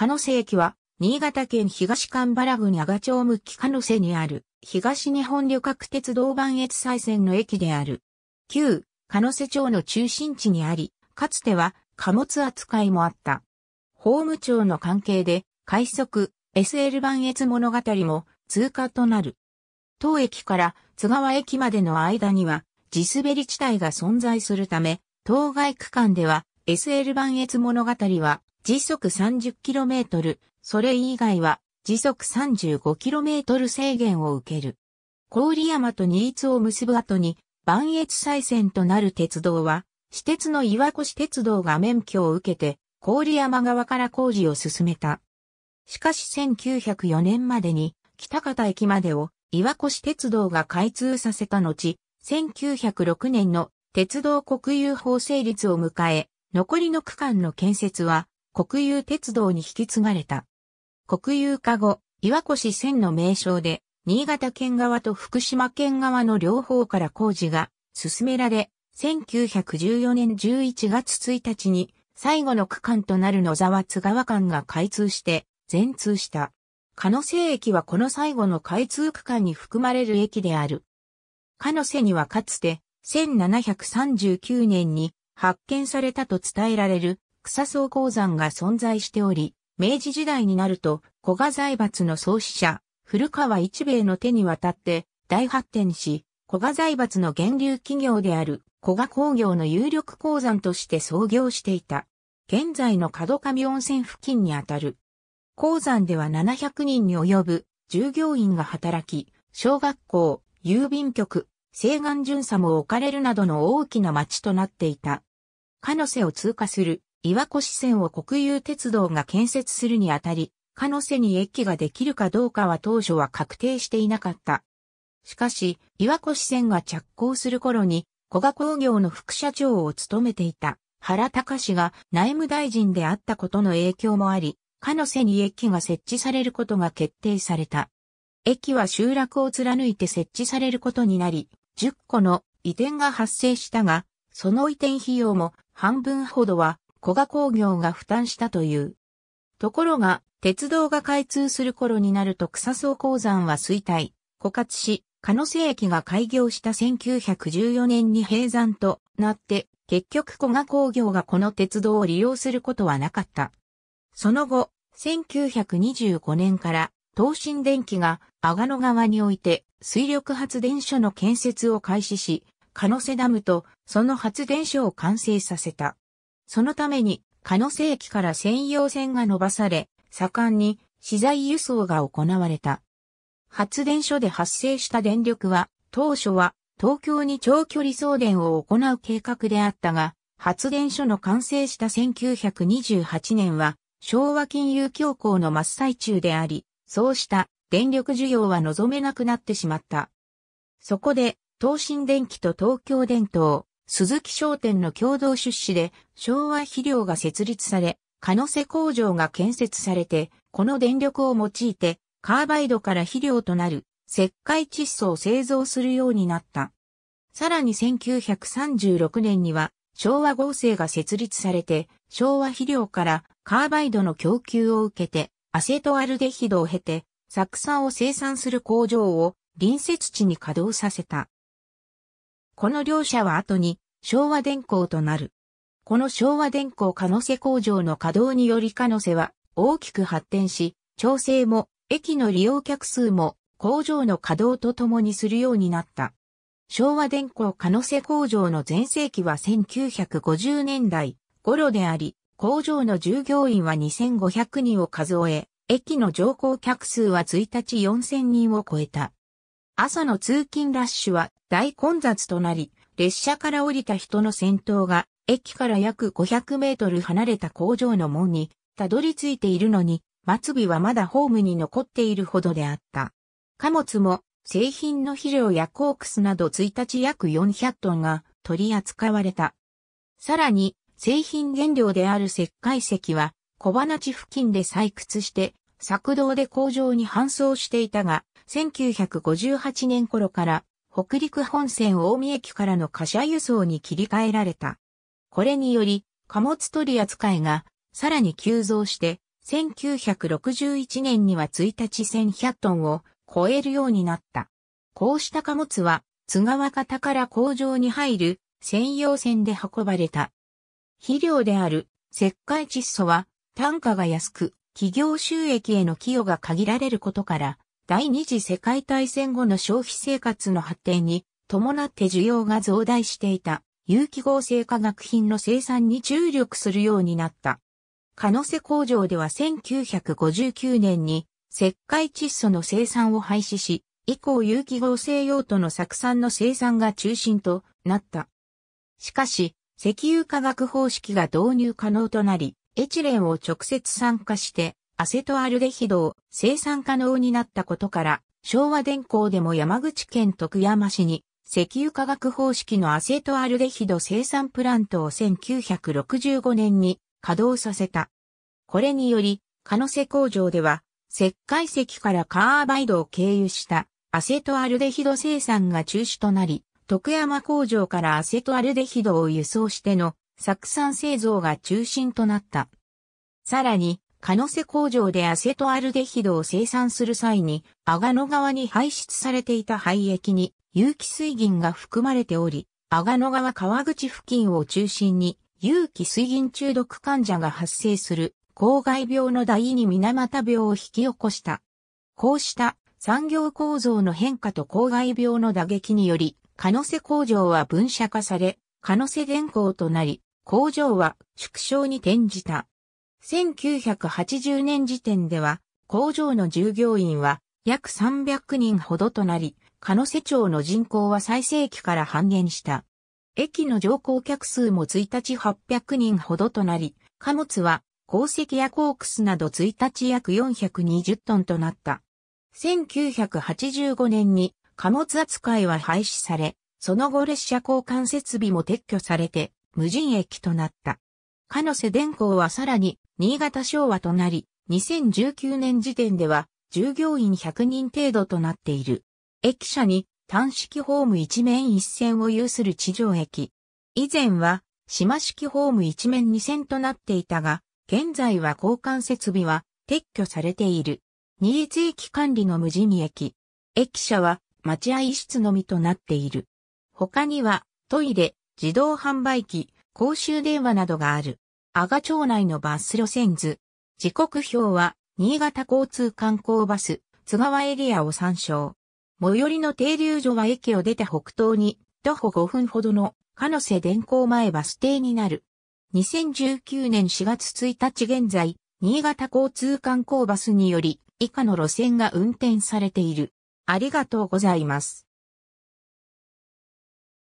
鹿野瀬駅は、新潟県東蒲原郡阿賀町向き鹿野瀬にある、東日本旅客鉄道磐越西線の駅である。旧、鹿野瀬町の中心地にあり、かつては貨物扱いもあった。法務庁の関係で、快速、SL 磐越物語も通過となる。当駅から津川駅までの間には、地滑り地帯が存在するため、当該区間では SL 磐越物語は時速 30km、それ以外は時速 35km 制限を受ける。郡山と新津を結ぶ後に、万越再線となる鉄道は、私鉄の岩越鉄道が免許を受けて、郡山側から工事を進めた。しかし1904年までに、北方駅までを岩越鉄道が開通させた後、1906年の鉄道国有法成立を迎え、残りの区間の建設は国有鉄道に引き継がれた。国有化後、岩越線の名称で、新潟県側と福島県側の両方から工事が進められ、1914年11月1日に最後の区間となる野沢津川間が開通して全通した。鹿瀬駅はこの最後の開通区間に含まれる駅である。鹿瀬にはかつて1739年に発見されたと伝えられる草草鉱山が存在しており、明治時代になると、古賀財閥の創始者、古川一兵衛の手に渡って大発展し、古賀財閥の源流企業である古賀工業の有力鉱山として創業していた。現在の角上温泉付近にあたる。鉱山では700人に及ぶ従業員が働き、小学校、郵便局、西岸巡査も置かれるなどの大きな町となっていた。カノセを通過する岩越線を国有鉄道が建設するにあたり、可能性に駅ができるかどうかは当初は確定していなかった。しかし、岩越線が着工する頃に、古賀工業の副社長を務めていた原隆が内務大臣であったことの影響もあり、かのせに駅が設置されることが決定された。駅は集落を貫いて設置されることになり、10個の移転が発生したが、その移転費用も半分ほどは古賀工業が負担したという。ところが、鉄道が開通する頃になると草草鉱山は衰退、枯渇し、鹿野瀬駅が開業した1914年に閉山となって、結局古賀工業がこの鉄道を利用することはなかった。その後、1925年から東進電機が阿賀野川において水力発電所の建設を開始し、鹿野瀬ダムとその発電所を完成させた。そのために、可能世紀から専用線が伸ばされ、盛んに資材輸送が行われた。発電所で発生した電力は、当初は東京に長距離送電を行う計画であったが、発電所の完成した1928年は、昭和金融恐慌の真っ最中であり、そうした電力需要は望めなくなってしまった。そこで、東進電機と東京電灯、鈴木商店の共同出資で昭和肥料が設立され、可能性工場が建設されて、この電力を用いて、カーバイドから肥料となる石灰窒素を製造するようになった。さらに1936年には昭和合成が設立されて、昭和肥料からカーバイドの供給を受けて、アセトアルデヒドを経て、酢酸を生産する工場を隣接地に稼働させた。この両社は後に昭和電工となる。この昭和電工可能性工場の稼働により可能性は大きく発展し、調整も駅の利用客数も工場の稼働とともにするようになった。昭和電工可能性工場の前世紀は1950年代頃であり、工場の従業員は2500人を数え、駅の乗降客数は1日4000人を超えた。朝の通勤ラッシュは大混雑となり、列車から降りた人の先頭が、駅から約500メートル離れた工場の門に、たどり着いているのに、末尾はまだホームに残っているほどであった。貨物も、製品の肥料やコークスなど1日約400トンが取り扱われた。さらに、製品原料である石灰石は、小花地付近で採掘して、作動で工場に搬送していたが、1958年頃から北陸本線大見駅からの貨車輸送に切り替えられた。これにより、貨物取り扱いがさらに急増して、1961年には1日1100トンを超えるようになった。こうした貨物は、津川方から工場に入る専用船で運ばれた。肥料である石灰窒素は単価が安く企業収益への寄与が限られることから第二次世界大戦後の消費生活の発展に伴って需要が増大していた有機合成化学品の生産に注力するようになった。可能性工場では1959年に石灰窒素の生産を廃止し、以降有機合成用途の酢酸の生産が中心となった。しかし、石油化学方式が導入可能となり、エチレンを直接酸化してアセトアルデヒドを生産可能になったことから、昭和電工でも山口県徳山市に石油化学方式のアセトアルデヒド生産プラントを1965年に稼働させた。これにより、カノセ工場では、石灰石からカーバイドを経由したアセトアルデヒド生産が中止となり、徳山工場からアセトアルデヒドを輸送しての酢酸製造が中心となった。さらに、カノセ工場でアセトアルデヒドを生産する際に、阿賀野川に排出されていた廃液に有機水銀が含まれており、阿賀野川川口付近を中心に有機水銀中毒患者が発生する公害病の第二水俣病を引き起こした。こうした産業構造の変化と公害病の打撃により、カノセ工場は分社化され、カノセ電工となり、工場は縮小に転じた。1980年時点では、工場の従業員は約300人ほどとなり、鹿瀬町の人口は最盛期から半減した。駅の乗降客数も1日800人ほどとなり、貨物は鉱石やコークスなど1日約420トンとなった。1985年に貨物扱いは廃止され、その後列車交換設備も撤去されて無人駅となった。鹿瀬電工はさらに新潟昭和となり、2019年時点では従業員100人程度となっている。駅舎に単式ホーム一面一線を有する地上駅。以前は島式ホーム一面二線となっていたが、現在は交換設備は撤去されている。新越駅管理の無人駅。駅舎は待合室のみとなっている。他にはトイレ、自動販売機、公衆電話などがある。阿賀町内のバス路線図。時刻表は、新潟交通観光バス、津川エリアを参照。最寄りの停留所は駅を出て北東に、徒歩5分ほどの、かの瀬電光前バス停になる。2019年4月1日現在、新潟交通観光バスにより、以下の路線が運転されている。ありがとうございます。